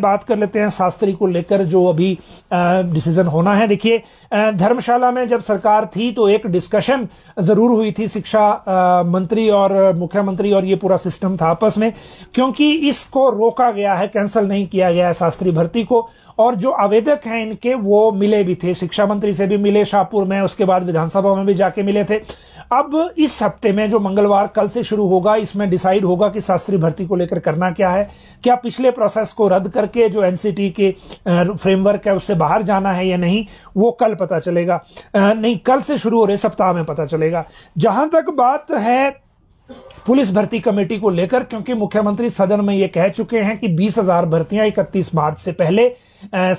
बात कर लेते हैं शास्त्री को लेकर जो अभी डिसीजन होना है देखिए धर्मशाला में जब सरकार थी तो एक डिस्कशन जरूर हुई थी शिक्षा मंत्री और मुख्यमंत्री और ये पूरा सिस्टम था आपस में क्योंकि इसको रोका गया है कैंसिल नहीं किया गया है शास्त्री भर्ती को और जो आवेदक हैं इनके वो मिले भी थे शिक्षा मंत्री से भी मिले शाहपुर में उसके बाद विधानसभा में भी जाके मिले थे अब इस हफ्ते में जो मंगलवार कल से शुरू होगा इसमें डिसाइड होगा कि शास्त्री भर्ती को लेकर करना क्या है क्या पिछले प्रोसेस को रद्द करके जो एनसीटी के फ्रेमवर्क है उससे बाहर जाना है या नहीं वो कल पता चलेगा नहीं कल से शुरू हो रहे सप्ताह में पता चलेगा जहां तक बात है पुलिस भर्ती कमेटी को लेकर क्योंकि मुख्यमंत्री सदन में यह कह चुके हैं कि बीस हजार भर्तियां इकतीस मार्च से पहले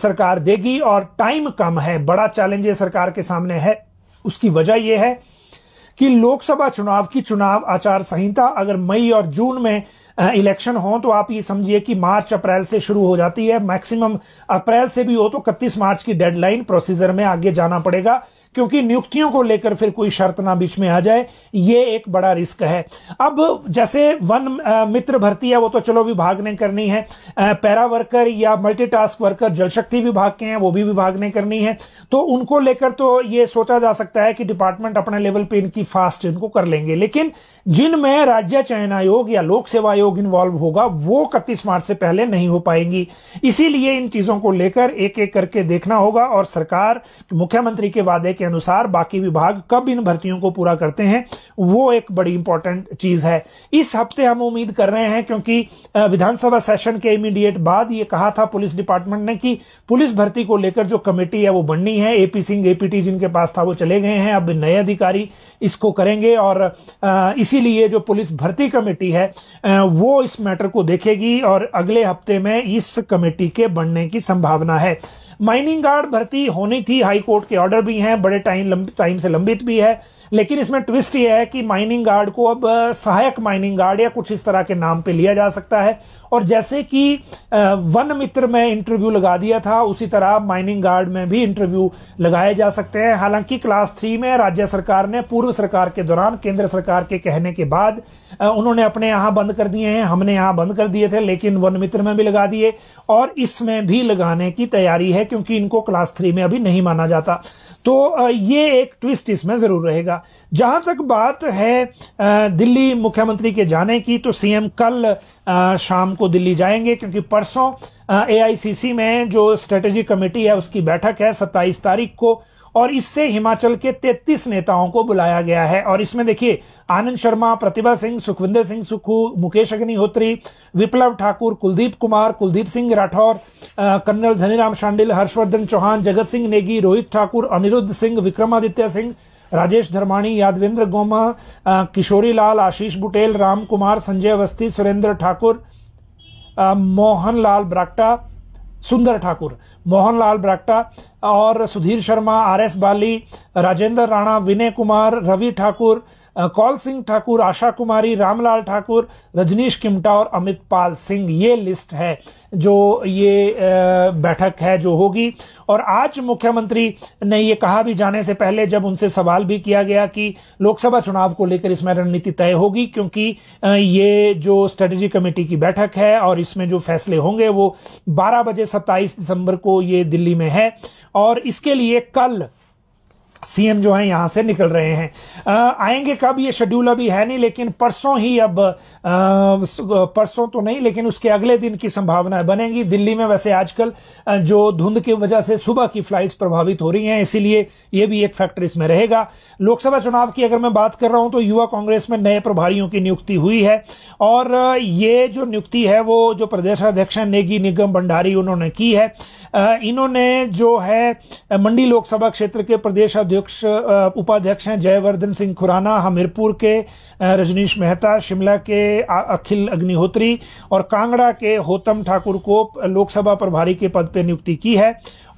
सरकार देगी और टाइम कम है बड़ा चैलेंज सरकार के सामने है उसकी वजह यह है कि लोकसभा चुनाव की चुनाव आचार संहिता अगर मई और जून में इलेक्शन हो तो आप ये समझिए कि मार्च अप्रैल से शुरू हो जाती है मैक्सिमम अप्रैल से भी हो तो इकतीस मार्च की डेडलाइन प्रोसीजर में आगे जाना पड़ेगा क्योंकि नियुक्तियों को लेकर फिर कोई शर्त ना बीच में आ जाए ये एक बड़ा रिस्क है अब जैसे वन मित्र भर्ती है वो तो चलो विभाग ने करनी है पैरा वर्कर या मल्टीटास्क वर्कर जलशक्ति विभाग के हैं वो भी विभाग ने करनी है तो उनको लेकर तो ये सोचा जा सकता है कि डिपार्टमेंट अपने लेवल पे इनकी फास्ट इनको कर लेंगे लेकिन जिनमें राज्य चयन आयोग या लोक सेवा आयोग इन्वॉल्व होगा वो इकतीस मार्च से पहले नहीं हो पाएंगी इसीलिए इन चीजों को लेकर एक एक करके देखना होगा और सरकार मुख्यमंत्री के वादे के अनुसार बाकी विभाग कब इन भर्तियों को पूरा करते हैं वो एक बड़ी इंपॉर्टेंट चीज है इस हफ्ते हम उम्मीद कर रहे हैं क्योंकि विधानसभा सेशन के इमीडिएट बाद ये कहा था पुलिस डिपार्टमेंट ने कि पुलिस भर्ती को लेकर जो कमेटी है वो बननी है एपी सिंह एपीटी जिनके पास था वो चले गए हैं अब नए अधिकारी इसको करेंगे और इस इसीलिए जो पुलिस भर्ती कमेटी है वो इस मैटर को देखेगी और अगले हफ्ते में इस कमेटी के बनने की संभावना है माइनिंग गार्ड भर्ती होनी थी हाई कोर्ट के ऑर्डर भी हैं बड़े टाइम टाइम से लंबित भी है लेकिन इसमें ट्विस्ट यह है कि माइनिंग गार्ड को अब सहायक माइनिंग गार्ड या कुछ इस तरह के नाम पे लिया जा सकता है और जैसे कि वन मित्र में इंटरव्यू लगा दिया था उसी तरह माइनिंग गार्ड में भी इंटरव्यू लगाए जा सकते हैं हालांकि क्लास थ्री में राज्य सरकार ने पूर्व सरकार के दौरान केंद्र सरकार के कहने के बाद उन्होंने अपने यहां बंद कर दिए हैं हमने यहां बंद कर दिए थे लेकिन वन मित्र में भी लगा दिए और इसमें भी लगाने की तैयारी है क्योंकि इनको क्लास थ्री में अभी नहीं माना जाता तो ये एक ट्विस्ट इसमें ज़रूर रहेगा जहां तक बात है दिल्ली मुख्यमंत्री के जाने की तो सीएम कल शाम को दिल्ली जाएंगे क्योंकि परसों एआईसीसी में जो स्ट्रेटेजी कमेटी है उसकी बैठक है 27 तारीख को और इससे हिमाचल के 33 नेताओं को बुलाया गया है और इसमें देखिए आनंद शर्मा प्रतिभा सिंह सुखविंदर सिंह सुखू मुकेश अग्निहोत्री विप्लव ठाकुर कुलदीप कुमार कुलदीप सिंह राठौर कर्नल धनीराम शांडिल हर्षवर्धन चौहान जगत सिंह नेगी रोहित ठाकुर अनिरुद्ध सिंह विक्रमादित्य सिंह राजेश धर्माणी यादवेंद्र गोमा किशोरी लाल आशीष बुटेल राम कुमार संजय अवस्थी सुरेंद्र ठाकुर मोहन लाल ब्राक्टा सुंदर ठाकुर मोहन लाल ब्राक्टा और सुधीर शर्मा आर एस बाली राजेंद्र राणा विनय कुमार रवि ठाकुर कौल सिंह ठाकुर आशा कुमारी रामलाल ठाकुर रजनीश किमटा और अमित पाल सिंह ये लिस्ट है जो ये बैठक है जो होगी और आज मुख्यमंत्री ने ये कहा भी जाने से पहले जब उनसे सवाल भी किया गया कि लोकसभा चुनाव को लेकर इसमें रणनीति तय होगी क्योंकि ये जो स्ट्रेटेजी कमेटी की बैठक है और इसमें जो फैसले होंगे वो 12 बजे 27 दिसंबर को ये दिल्ली में है और इसके लिए कल सीएम जो है यहां से निकल रहे हैं आएंगे कब ये शेड्यूल अभी है नहीं लेकिन परसों ही अब परसों तो नहीं लेकिन उसके अगले दिन की संभावनाएं बनेंगी दिल्ली में वैसे आजकल जो धुंध की वजह से सुबह की फ्लाइट्स प्रभावित हो रही हैं इसीलिए ये भी एक फैक्टर इसमें रहेगा लोकसभा चुनाव की अगर मैं बात कर रहा हूं तो युवा कांग्रेस में नए प्रभारियों की नियुक्ति हुई है और ये जो नियुक्ति है वो जो प्रदेश अध्यक्ष नेगी निगम भंडारी उन्होंने की है इन्होंने जो है मंडी लोकसभा क्षेत्र के प्रदेश अध्यक्ष उपाध्यक्ष उपाध्यक्ष हैं जयवर्धन सिंह खुराना हमीरपुर के रजनीश मेहता शिमला के अखिल अग्निहोत्री और कांगड़ा के होतम ठाकुर को लोकसभा प्रभारी के पद पर नियुक्ति की है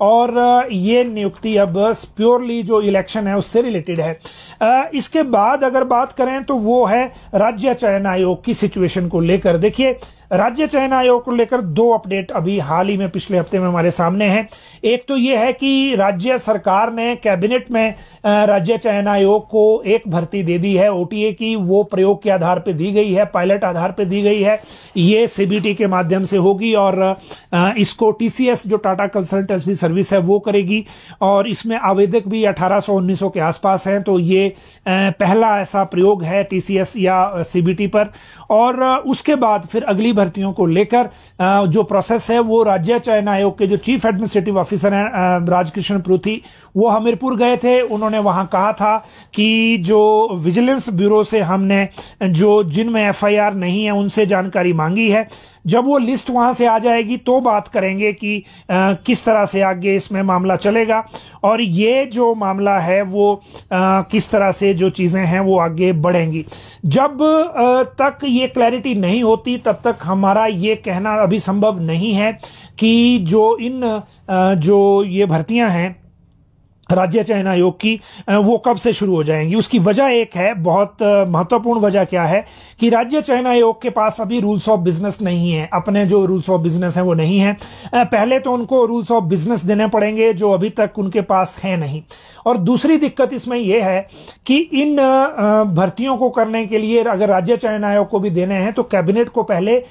और ये नियुक्ति अब प्योरली जो इलेक्शन है उससे रिलेटेड है इसके बाद अगर बात करें तो वो है राज्य चयन आयोग की सिचुएशन को लेकर देखिए राज्य चयन आयोग को लेकर दो अपडेट अभी हाल ही में पिछले हफ्ते में हमारे सामने हैं एक तो ये है कि राज्य सरकार ने कैबिनेट में राज्य चयन आयोग को एक भर्ती दे दी है ओटीए की वो प्रयोग के आधार पर दी गई है पायलट आधार पर दी गई है ये सीबीटी के माध्यम से होगी और इसको टीसीएस जो टाटा कंसल्टेंसी सर्विस है वो करेगी और इसमें आवेदक भी उन्नीस सौ के आसपास हैं तो ये पहला ऐसा प्रयोग है टीसीएस या सीबीटी पर और उसके बाद फिर अगली भर्तियों को लेकर जो प्रोसेस है वो राज्य चयन आयोग के जो चीफ एडमिनिस्ट्रेटिव ऑफिसर हैं राजकृष्ण प्रूथी वो हमीरपुर गए थे उन्होंने वहां कहा था कि जो विजिलेंस ब्यूरो से हमने जो जिनमें एफ नहीं है उनसे जानकारी मांगी है जब वो लिस्ट वहां से आ जाएगी तो बात करेंगे कि आ, किस तरह से आगे इसमें मामला चलेगा और ये जो मामला है वो आ, किस तरह से जो चीजें हैं वो आगे बढ़ेंगी जब आ, तक ये क्लैरिटी नहीं होती तब तक हमारा ये कहना अभी संभव नहीं है कि जो इन आ, जो ये भर्तियां हैं राज्य चयन आयोग की वो कब से शुरू हो जाएंगी उसकी वजह एक है बहुत महत्वपूर्ण वजह क्या है कि राज्य चयन आयोग के पास अभी रूल्स ऑफ बिजनेस नहीं है अपने जो रूल्स ऑफ बिजनेस हैं वो नहीं है पहले तो उनको रूल्स ऑफ बिजनेस देने पड़ेंगे जो अभी तक उनके पास है नहीं और दूसरी दिक्कत इसमें यह है कि इन भर्तियों को करने के लिए अगर राज्य चयन आयोग को भी देने हैं तो कैबिनेट को पहले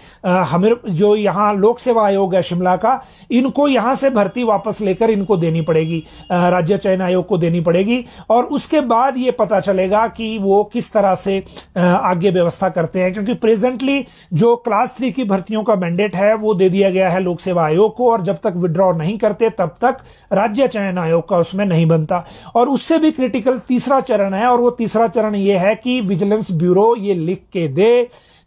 हमें जो यहाँ लोक सेवा आयोग है शिमला का इनको यहां से भर्ती वापस लेकर इनको देनी पड़ेगी राज्य चयन आयोग को देनी पड़ेगी और उसके बाद ये पता चलेगा कि वो किस तरह से आगे व्यवस्था करते हैं क्योंकि प्रेजेंटली जो क्लास थ्री की भर्तियों का मैंडेट है वो दे दिया गया है लोक सेवा आयोग को और जब तक विड्रॉ नहीं करते तब तक राज्य चयन आयोग का उसमें नहीं बनता और उससे भी क्रिटिकल तीसरा चरण है और वो तीसरा चरण ये है कि विजिलेंस ब्यूरो ये लिख के दे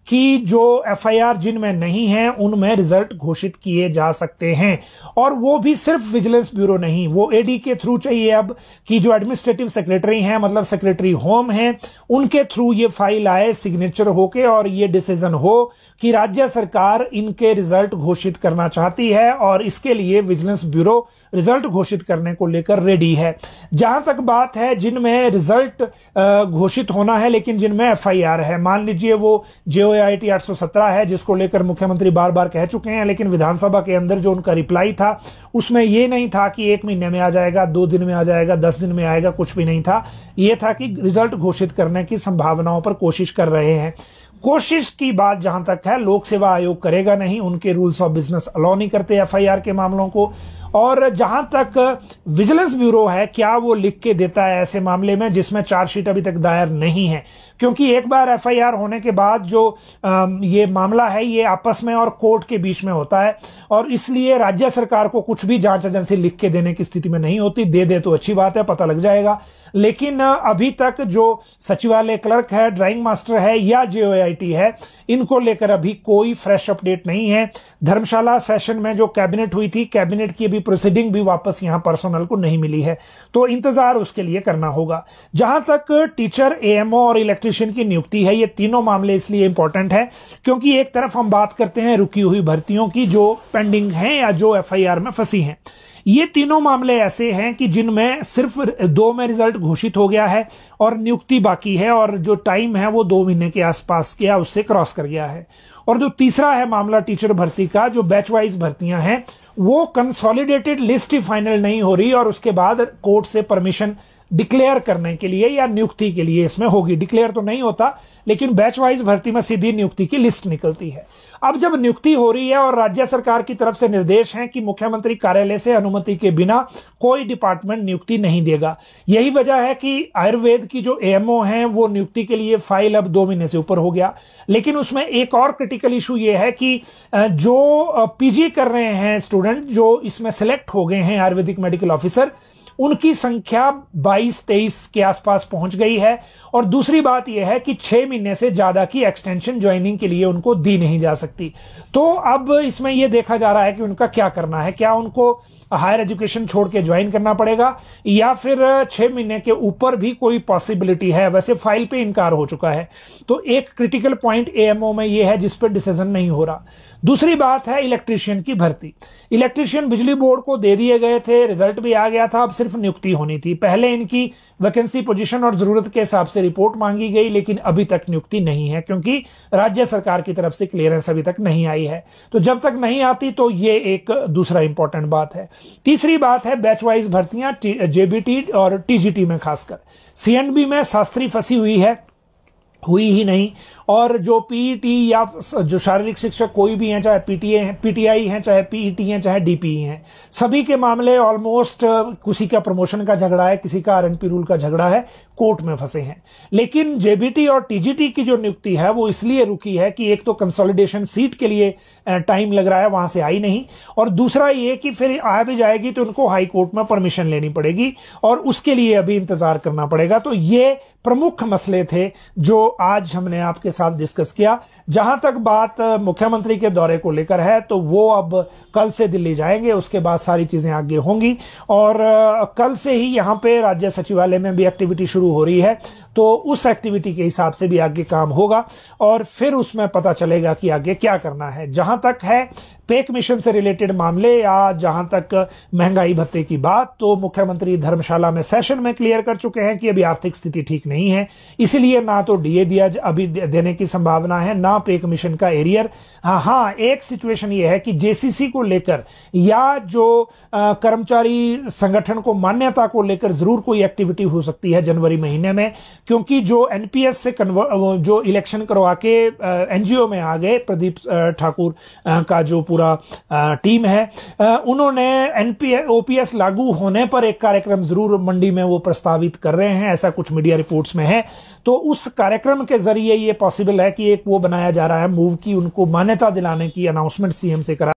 कि जो एफआईआर जिनमें नहीं है उनमें रिजल्ट घोषित किए जा सकते हैं और वो भी सिर्फ विजिलेंस ब्यूरो नहीं वो एडी के थ्रू चाहिए अब कि जो एडमिनिस्ट्रेटिव सेक्रेटरी हैं मतलब सेक्रेटरी होम हैं उनके थ्रू ये फाइल आए सिग्नेचर होके और ये डिसीजन हो कि राज्य सरकार इनके रिजल्ट घोषित करना चाहती है और इसके लिए विजिलेंस ब्यूरो रिजल्ट घोषित करने को लेकर रेडी है जहां तक बात है जिनमें रिजल्ट घोषित होना है लेकिन जिनमें एफआईआर है मान लीजिए वो सौ सत्रह है जिसको लेकर मुख्यमंत्री बार बार कह चुके हैं लेकिन विधानसभा के अंदर जो उनका रिप्लाई था उसमें यह नहीं था कि एक महीने में आ जाएगा दो दिन में आ जाएगा दस दिन में आएगा कुछ भी नहीं था यह था कि रिजल्ट घोषित करने की संभावनाओं पर कोशिश कर रहे हैं कोशिश की बात जहां तक है लोक सेवा आयोग करेगा नहीं उनके रूल्स ऑफ बिजनेस अलाउ नहीं करते एफआईआर के मामलों को और जहां तक विजिलेंस ब्यूरो है क्या वो लिख के देता है ऐसे मामले में जिसमें चार्जशीट अभी तक दायर नहीं है क्योंकि एक बार एफआईआर होने के बाद जो ये मामला है ये आपस में और कोर्ट के बीच में होता है और इसलिए राज्य सरकार को कुछ भी जांच एजेंसी लिख के देने की स्थिति में नहीं होती दे दे तो अच्छी बात है पता लग जाएगा लेकिन अभी तक जो सचिवालय क्लर्क है ड्राइंग मास्टर है या जेओआईटी है इनको लेकर अभी कोई फ्रेश अपडेट नहीं है धर्मशाला सेशन में जो कैबिनेट हुई थी कैबिनेट की अभी प्रोसीडिंग भी वापस यहां पर्सनल को नहीं मिली है तो इंतजार उसके लिए करना होगा जहां तक टीचर एएमओ और इलेक्ट्रिशियन की नियुक्ति है ये तीनों मामले इसलिए इंपॉर्टेंट है क्योंकि एक तरफ हम बात करते हैं रुकी हुई भर्तियों की जो पेंडिंग है या जो एफ में फंसी है ये तीनों मामले ऐसे हैं कि जिनमें सिर्फ दो में रिजल्ट घोषित हो गया है और नियुक्ति बाकी है और जो टाइम है वो दो महीने के आसपास गया उससे क्रॉस कर गया है और जो तीसरा है मामला टीचर भर्ती का जो बैच वाइज भर्तियां हैं वो कंसोलिडेटेड लिस्ट ही फाइनल नहीं हो रही और उसके बाद कोर्ट से परमिशन डिक्लेयर करने के लिए या नियुक्ति के लिए इसमें होगी डिक्लेयर तो नहीं होता लेकिन बैच वाइज भर्ती में सीधी नियुक्ति की लिस्ट निकलती है अब जब नियुक्ति हो रही है और राज्य सरकार की तरफ से निर्देश है कि मुख्यमंत्री कार्यालय से अनुमति के बिना कोई डिपार्टमेंट नियुक्ति नहीं देगा यही वजह है कि आयुर्वेद की जो एएमओ है वो नियुक्ति के लिए फाइल अब दो महीने से ऊपर हो गया लेकिन उसमें एक और क्रिटिकल इशू ये है कि जो पीजी कर रहे हैं स्टूडेंट जो इसमें सेलेक्ट हो गए हैं आयुर्वेदिक मेडिकल ऑफिसर उनकी संख्या 22-23 के आसपास पहुंच गई है और दूसरी बात यह है कि छह महीने से ज्यादा की एक्सटेंशन ज्वाइनिंग के लिए उनको दी नहीं जा सकती तो अब इसमें यह देखा जा रहा है कि उनका क्या करना है क्या उनको हायर एजुकेशन छोड़ के ज्वाइन करना पड़ेगा या फिर छह महीने के ऊपर भी कोई पॉसिबिलिटी है वैसे फाइल पे इनकार हो चुका है तो एक क्रिटिकल पॉइंट एएमओ में यह है जिस पर डिसीजन नहीं हो रहा दूसरी बात है इलेक्ट्रीशियन की भर्ती इलेक्ट्रीशियन बिजली बोर्ड को दे दिए गए थे रिजल्ट भी आ गया था अब सिर्फ नियुक्ति होनी थी पहले इनकी वैकेंसी पोजीशन और जरूरत के हिसाब से रिपोर्ट मांगी गई लेकिन अभी तक नियुक्ति नहीं है क्योंकि राज्य सरकार की तरफ से क्लियरेंस अभी तक नहीं आई है तो जब तक नहीं आती तो ये एक दूसरा इंपॉर्टेंट बात है तीसरी बात है बैच वाइज भर्तियां जेबीटी और टीजीटी में खासकर सीएनबी में शास्त्री फंसी हुई है हुई ही नहीं और जो पीटी e या जो शारीरिक शिक्षक कोई भी हैं चाहे पीटीए हैं पीटीआई हैं चाहे पीईटी e हैं चाहे डीपीई e हैं सभी के मामले ऑलमोस्ट किसी का प्रमोशन का झगड़ा है किसी का आरएनपी रूल का झगड़ा है कोर्ट में फंसे हैं लेकिन जेबीटी और टीजीटी की जो नियुक्ति है वो इसलिए रुकी है कि एक तो कंसोलिडेशन सीट के लिए टाइम लग रहा है वहां से आई नहीं और दूसरा ये कि फिर आ भी जाएगी तो उनको हाई कोर्ट में परमिशन लेनी पड़ेगी और उसके लिए अभी इंतजार करना पड़ेगा तो ये प्रमुख मसले थे जो आज हमने आपके साथ डिस्कस किया जहां तक बात मुख्यमंत्री के दौरे को लेकर है तो वो अब कल से दिल्ली जाएंगे उसके बाद सारी चीजें आगे होंगी और कल से ही यहां पे राज्य सचिवालय में भी एक्टिविटी शुरू हो रही है तो उस एक्टिविटी के हिसाब से भी आगे काम होगा और फिर उसमें पता चलेगा कि आगे क्या करना है जहां तक है पेक मिशन से रिलेटेड मामले या जहां तक महंगाई भत्ते की बात तो मुख्यमंत्री धर्मशाला में सेशन में क्लियर कर चुके हैं कि अभी आर्थिक स्थिति ठीक नहीं है इसीलिए ना तो डीए दिया अभी देने की संभावना है ना पेक मिशन का एरियर हाँ, हाँ एक सिचुएशन यह है कि जेसीसी को लेकर या जो कर्मचारी संगठन को मान्यता को लेकर जरूर कोई एक्टिविटी हो सकती है जनवरी महीने में क्योंकि जो एनपीएस से जो इलेक्शन करवा के एनजीओ में आ गए प्रदीप ठाकुर का जो पूरा टीम है उन्होंने एनपीएस ओपीएस लागू होने पर एक कार्यक्रम जरूर मंडी में वो प्रस्तावित कर रहे हैं ऐसा कुछ मीडिया रिपोर्ट्स में है तो उस कार्यक्रम के जरिए ये पॉसिबल है कि एक वो बनाया जा रहा है मूव की उनको मान्यता दिलाने की अनाउंसमेंट सीएम से करा